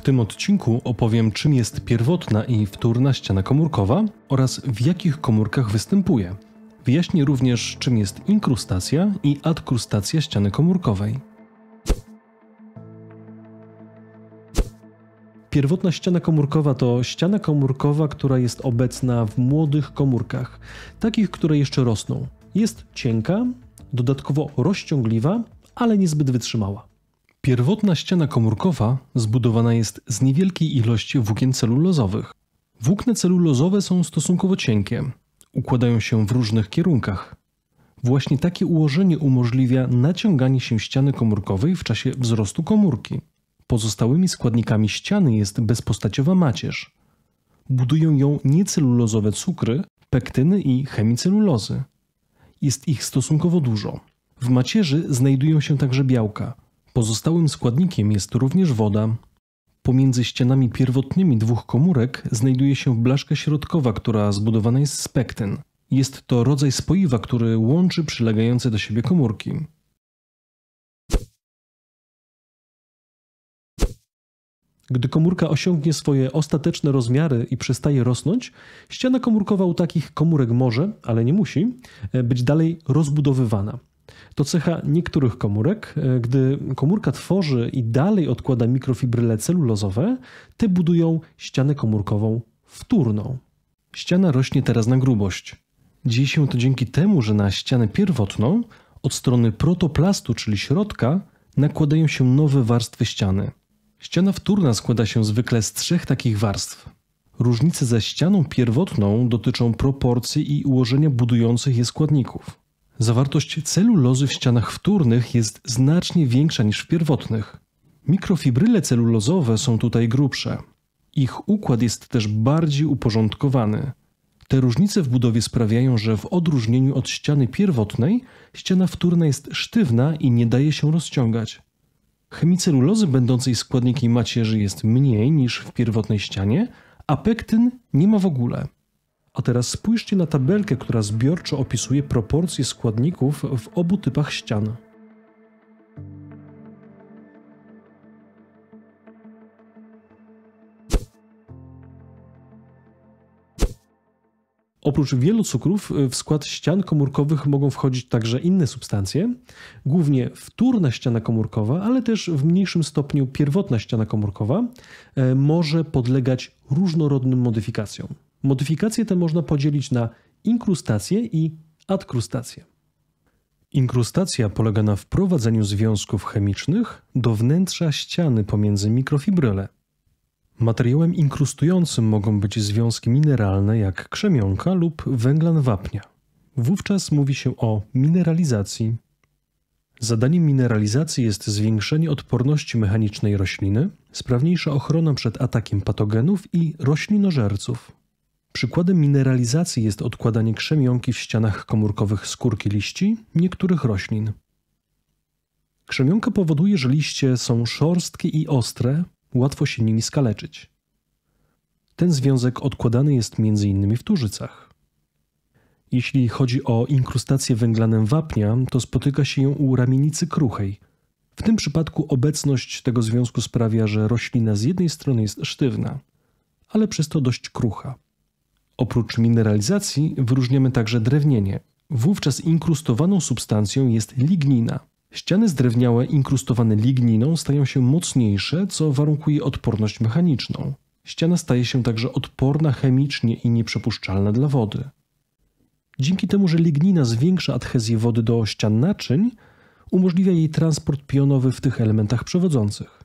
W tym odcinku opowiem, czym jest pierwotna i wtórna ściana komórkowa oraz w jakich komórkach występuje. Wyjaśnię również, czym jest inkrustacja i adkrustacja ściany komórkowej. Pierwotna ściana komórkowa to ściana komórkowa, która jest obecna w młodych komórkach, takich, które jeszcze rosną. Jest cienka, dodatkowo rozciągliwa, ale niezbyt wytrzymała. Pierwotna ściana komórkowa zbudowana jest z niewielkiej ilości włókien celulozowych. Włókna celulozowe są stosunkowo cienkie, układają się w różnych kierunkach. Właśnie takie ułożenie umożliwia naciąganie się ściany komórkowej w czasie wzrostu komórki. Pozostałymi składnikami ściany jest bezpostaciowa macierz. Budują ją niecelulozowe cukry, pektyny i chemicelulozy. Jest ich stosunkowo dużo. W macierzy znajdują się także białka – Pozostałym składnikiem jest również woda. Pomiędzy ścianami pierwotnymi dwóch komórek znajduje się blaszka środkowa, która zbudowana jest z pektyn. Jest to rodzaj spoiwa, który łączy przylegające do siebie komórki. Gdy komórka osiągnie swoje ostateczne rozmiary i przestaje rosnąć, ściana komórkowa u takich komórek może, ale nie musi, e, być dalej rozbudowywana. To cecha niektórych komórek. E, gdy komórka tworzy i dalej odkłada mikrofibryle celulozowe, te budują ścianę komórkową wtórną. Ściana rośnie teraz na grubość. Dzieje się to dzięki temu, że na ścianę pierwotną od strony protoplastu, czyli środka, nakładają się nowe warstwy ściany. Ściana wtórna składa się zwykle z trzech takich warstw. Różnice ze ścianą pierwotną dotyczą proporcji i ułożenia budujących je składników. Zawartość celulozy w ścianach wtórnych jest znacznie większa niż w pierwotnych. Mikrofibryle celulozowe są tutaj grubsze. Ich układ jest też bardziej uporządkowany. Te różnice w budowie sprawiają, że w odróżnieniu od ściany pierwotnej, ściana wtórna jest sztywna i nie daje się rozciągać. Chemicelulozy będącej składnikiem macierzy jest mniej niż w pierwotnej ścianie, a pektyn nie ma w ogóle. A teraz spójrzcie na tabelkę, która zbiorczo opisuje proporcje składników w obu typach ścian. Oprócz wielu cukrów w skład ścian komórkowych mogą wchodzić także inne substancje, głównie wtórna ściana komórkowa, ale też w mniejszym stopniu pierwotna ściana komórkowa e, może podlegać różnorodnym modyfikacjom. Modyfikacje te można podzielić na inkrustację i adkrustację. Inkrustacja polega na wprowadzeniu związków chemicznych do wnętrza ściany pomiędzy mikrofibryle. Materiałem inkrustującym mogą być związki mineralne jak krzemionka lub węglan wapnia. Wówczas mówi się o mineralizacji. Zadaniem mineralizacji jest zwiększenie odporności mechanicznej rośliny, sprawniejsza ochrona przed atakiem patogenów i roślinożerców. Przykładem mineralizacji jest odkładanie krzemionki w ścianach komórkowych skórki liści niektórych roślin. Krzemionka powoduje, że liście są szorstkie i ostre, łatwo się nimi skaleczyć. Ten związek odkładany jest m.in. w tużycach. Jeśli chodzi o inkrustację węglanem wapnia, to spotyka się ją u ramienicy kruchej. W tym przypadku obecność tego związku sprawia, że roślina z jednej strony jest sztywna, ale przez to dość krucha. Oprócz mineralizacji wyróżniamy także drewnienie. Wówczas inkrustowaną substancją jest lignina. Ściany zdrewniałe inkrustowane ligniną stają się mocniejsze, co warunkuje odporność mechaniczną. Ściana staje się także odporna chemicznie i nieprzepuszczalna dla wody. Dzięki temu, że lignina zwiększa adhezję wody do ścian naczyń, umożliwia jej transport pionowy w tych elementach przewodzących.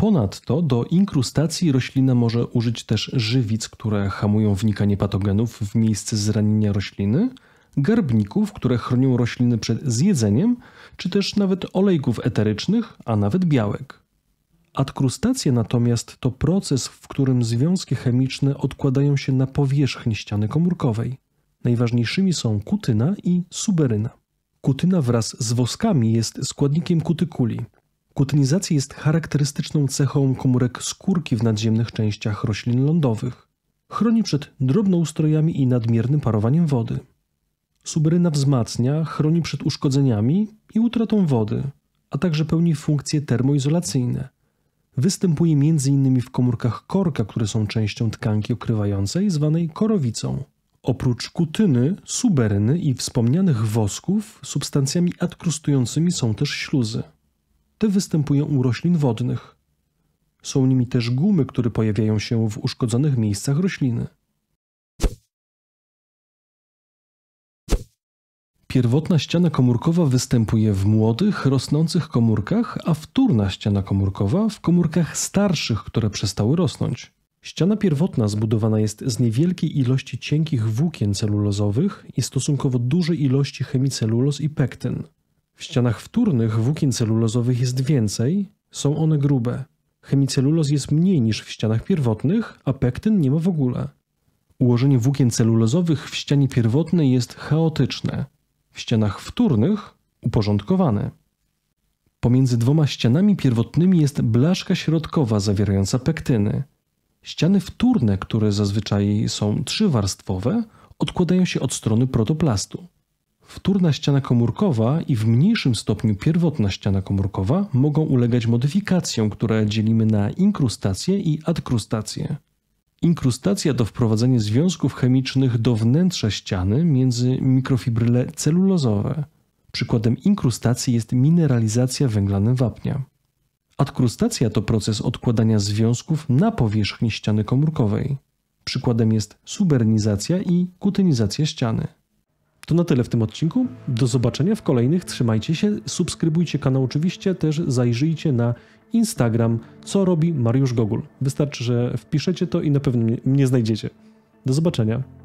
Ponadto do inkrustacji roślina może użyć też żywic, które hamują wnikanie patogenów w miejsce zranienia rośliny, garbników, które chronią rośliny przed zjedzeniem, czy też nawet olejków eterycznych, a nawet białek. Adkrustacje natomiast to proces, w którym związki chemiczne odkładają się na powierzchni ściany komórkowej. Najważniejszymi są kutyna i suberyna. Kutyna wraz z woskami jest składnikiem kutykuli, Kutynizacja jest charakterystyczną cechą komórek skórki w nadziemnych częściach roślin lądowych. Chroni przed drobnoustrojami i nadmiernym parowaniem wody. Suberyna wzmacnia, chroni przed uszkodzeniami i utratą wody, a także pełni funkcje termoizolacyjne. Występuje m.in. w komórkach korka, które są częścią tkanki okrywającej, zwanej korowicą. Oprócz kutyny, suberyny i wspomnianych wosków, substancjami adkrustującymi są też śluzy. Te występują u roślin wodnych. Są nimi też gumy, które pojawiają się w uszkodzonych miejscach rośliny. Pierwotna ściana komórkowa występuje w młodych, rosnących komórkach, a wtórna ściana komórkowa w komórkach starszych, które przestały rosnąć. Ściana pierwotna zbudowana jest z niewielkiej ilości cienkich włókien celulozowych i stosunkowo dużej ilości chemiceluloz i pektyn. W ścianach wtórnych włókien celulozowych jest więcej, są one grube. Chemiceluloz jest mniej niż w ścianach pierwotnych, a pektyn nie ma w ogóle. Ułożenie włókien celulozowych w ścianie pierwotnej jest chaotyczne, w ścianach wtórnych uporządkowane. Pomiędzy dwoma ścianami pierwotnymi jest blaszka środkowa zawierająca pektyny. Ściany wtórne, które zazwyczaj są trzywarstwowe, odkładają się od strony protoplastu. Wtórna ściana komórkowa i w mniejszym stopniu pierwotna ściana komórkowa mogą ulegać modyfikacjom, które dzielimy na inkrustacje i adkrustacje. Inkrustacja to wprowadzenie związków chemicznych do wnętrza ściany między mikrofibryle celulozowe. Przykładem inkrustacji jest mineralizacja węglanem wapnia. Adkrustacja to proces odkładania związków na powierzchni ściany komórkowej. Przykładem jest subernizacja i kutynizacja ściany. To na tyle w tym odcinku. Do zobaczenia w kolejnych. Trzymajcie się, subskrybujcie kanał oczywiście, też zajrzyjcie na Instagram, co robi Mariusz Gogul. Wystarczy, że wpiszecie to i na pewno mnie znajdziecie. Do zobaczenia.